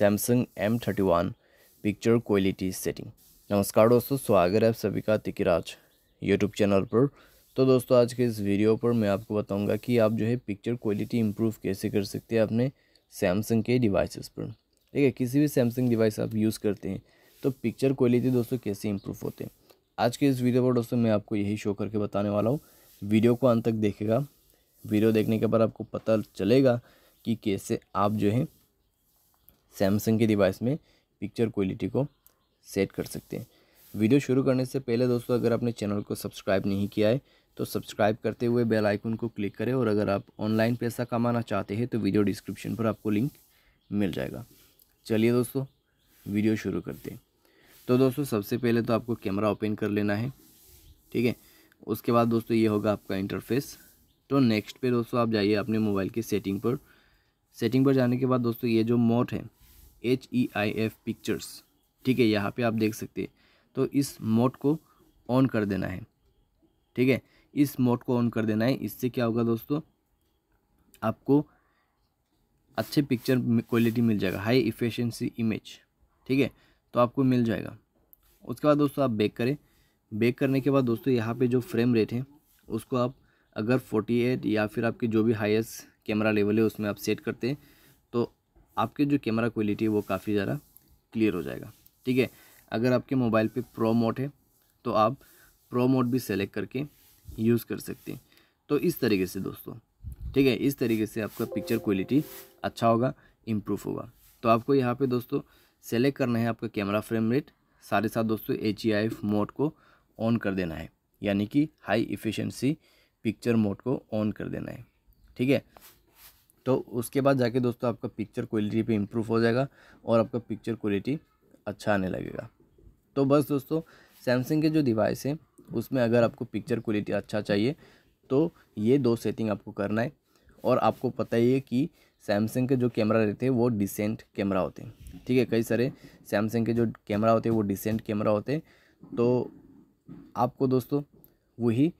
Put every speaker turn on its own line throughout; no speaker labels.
Samsung M thirty one picture quality setting नमस्कार दोस्तों स्वागत है आप सभी का तिकिराज यूट्यूब चैनल पर तो दोस्तों आज के इस वीडियो पर मैं आपको बताऊंगा कि आप जो है पिक्चर क्वालिटी इम्प्रूव कैसे कर सकते हैं अपने सैमसंग के डिवाइसेस पर ठीक है किसी भी सैमसंग डिवाइस आप यूज़ करते हैं तो पिक्चर क्वालिटी दोस्तों कैसे इम्प्रूव होते हैं आज के इस वीडियो पर दोस्तों मैं आपको यही शो करके बताने वाला हूँ वीडियो को अंत तक देखेगा वीडियो देखने के बाद आपको पता चलेगा कि कैसे आप जो है सैमसंग के डिवाइस में पिक्चर क्वालिटी को सेट कर सकते हैं वीडियो शुरू करने से पहले दोस्तों अगर आपने चैनल को सब्सक्राइब नहीं किया है तो सब्सक्राइब करते हुए बेल आइकन को क्लिक करें और अगर आप ऑनलाइन पैसा कमाना चाहते हैं तो वीडियो डिस्क्रिप्शन पर आपको लिंक मिल जाएगा चलिए दोस्तों वीडियो शुरू करते हैं तो दोस्तों सबसे पहले तो आपको कैमरा ओपन कर लेना है ठीक है उसके बाद दोस्तों ये होगा आपका इंटरफेस तो नेक्स्ट पे दोस्तों आप जाइए अपने मोबाइल की सेटिंग पर सेटिंग पर जाने के बाद दोस्तों ये जो मोट है H E I F pictures ठीक है यहाँ पे आप देख सकते हैं तो इस मोड को ऑन कर देना है ठीक है इस मोड को ऑन कर देना है इससे क्या होगा दोस्तों आपको अच्छे पिक्चर क्वालिटी मिल जाएगा हाई इफिशेंसी इमेज ठीक है तो आपको मिल जाएगा उसके बाद दोस्तों आप बेक करें बेक करने के बाद दोस्तों यहाँ पे जो फ्रेम रेट है उसको आप अगर 48 या फिर आपके जो भी हाईएस्ट कैमरा लेवल है उसमें आप सेट करते हैं आपके जो कैमरा क्वालिटी है वो काफ़ी ज़्यादा क्लियर हो जाएगा ठीक है अगर आपके मोबाइल पे प्रो मोड है तो आप प्रो मोड भी सेलेक्ट करके यूज़ कर सकते हैं तो इस तरीके से दोस्तों ठीक है इस तरीके से आपका पिक्चर क्वालिटी अच्छा होगा इम्प्रूव होगा तो आपको यहाँ पे दोस्तों सेलेक्ट करना है आपका कैमरा फ्रेम रेट साथ ही साथ दोस्तों एच ई मोड को ऑन कर देना है यानी कि हाई इफ़िशेंसी पिक्चर मोड को ऑन कर देना है ठीक है तो उसके बाद जाके दोस्तों आपका पिक्चर क्वालिटी पे इम्प्रूव हो जाएगा और आपका पिक्चर क्वालिटी अच्छा आने लगेगा तो बस दोस्तों सैमसंग के जो डिवाइस है उसमें अगर आपको पिक्चर क्वालिटी अच्छा चाहिए तो ये दो सेटिंग आपको करना है और आपको पता ही है कि सैमसंग के जो कैमरा रहते हैं वो डिसेंट कैमरा होते हैं ठीक है कई सारे सैमसंग के जो कैमरा होते हैं वो डिसेंट कैमरा होते हैं तो आपको दोस्तों वही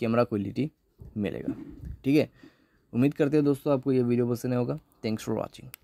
कैमरा क्वालिटी मिलेगा ठीक है उम्मीद करते हैं दोस्तों आपको ये वीडियो पसंद होगा थैंक्स फॉर वॉचिंग